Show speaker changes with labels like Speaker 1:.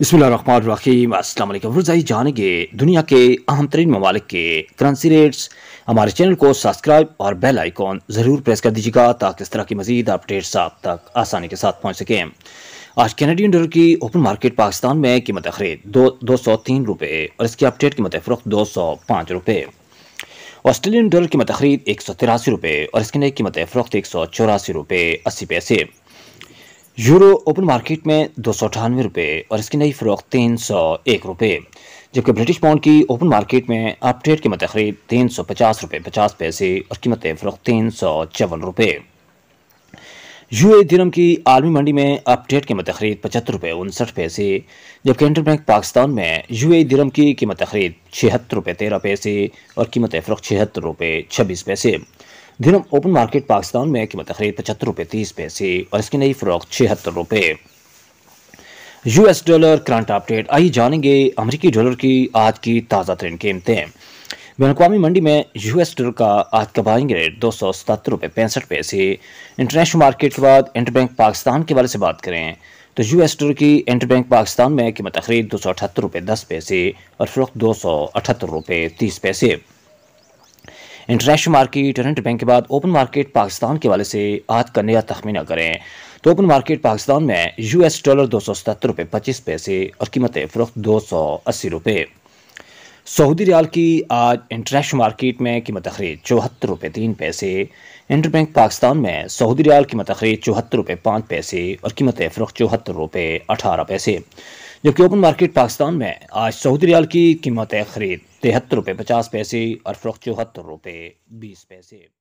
Speaker 1: बसमीम असल रोज़ाई जानेंगे दुनिया के अहम तरीन ममालिक के करंसी रेट्स हमारे चैनल को सब्सक्राइब और बेल आइकॉन ज़रूर प्रेस कर दीजिएगा ताकि इस तरह की मजीद अपडेट्स आप तक आसानी के साथ पहुँच सकें आज कैनेडियन डॉलर की ओपन मार्केट पाकिस्तान में कीमत खरीद दो दो सौ तीन रुपये और इसकी अपडेट कीमत फरोख दो सौ पाँच रुपये ऑस्ट्रेलियन डॉलर कीमत खरीद एक सौ तिरासी रुपये और इसकी नई कीमत फ़रोख्त एक सौ चौरासी रुपये अस्सी पैसे यूरो ओपन मार्केट में दो सौ अठानवे रुपये और इसकी नई फरोख तीन सौ एक रुपये जबकि ब्रिटिश पाउंड की ओपन मार्केट में अपडेट कीमत खरीद तीन सौ पचास रुपये पचास पैसे और कीमत फरोख तीन सौ चौवन रुपये यू ए दिनम की आलमी मंडी में अपडेट कीमत खरीद पचहत्तर रुपये उनसठ पैसे जबकि इंटर बैंक पाकिस्तान में यू ए दिनम की कीमत खरीद छिहत्तर रुपये तेरह पैसे और कीमत फरोख छिहत्तर रुपये छब्बीस पैसे दिनम ओपन मार्केट पाकिस्तान में कीमत खरीद पचहत्तर रुपये तीस पैसे और इसकी नई फ़रोख छिहत्तर रुपये यूएस डॉलर करंट अपडेट आइए जानेंगे अमरीकी डॉलर की आज की ताज़ा तरीन कीमतें बैन अवी मंडी में यूएस डॉलर का आज का बाइंग रेट दो सौ सतहत्तर रुपये पैंसठ पैसे इंटरनेशनल मार्केट के बाद इंटरबैंक पाकिस्तान के बारे से बात करें तो यूएस डॉलर की इंटरबैंक पाकिस्तान में कीमत खरीद दो सौ अठहत्तर रुपये दस पैसे और फरोख दो सौ अठहत्तर रुपये तीस पैसे इंटरनेशनल मार्केट करंट बैंक के बाद ओपन मार्केट पाकिस्तान के वाले से आज का नया तखमीना करें तो ओपन मार्केट पाकिस्तान में यूएस डॉलर दो सौ सतहत्तर रुपये पच्चीस पैसे और कीमत फरोख्त दो सौ अस्सी रुपये सऊदी रियाल की आज इंटरनेशनल मार्केट में कीमत खरीद चौहत्तर रुपये तीन पैसे इंटर बैंक पाकिस्तान में सऊदी रियाल कीमत खरीद चौहत्तर रुपये पाँच पैसे और कीमत फरोख चौहत्तर रुपये अठारह पैसे जबकि ओपन मार्केट पाकिस्तान में आज सऊदी रियाल की कीमत खरीद तिहत्तर रुपये पचास पैसे और फरोख्त चौहत्तर रुपये बीस पैसे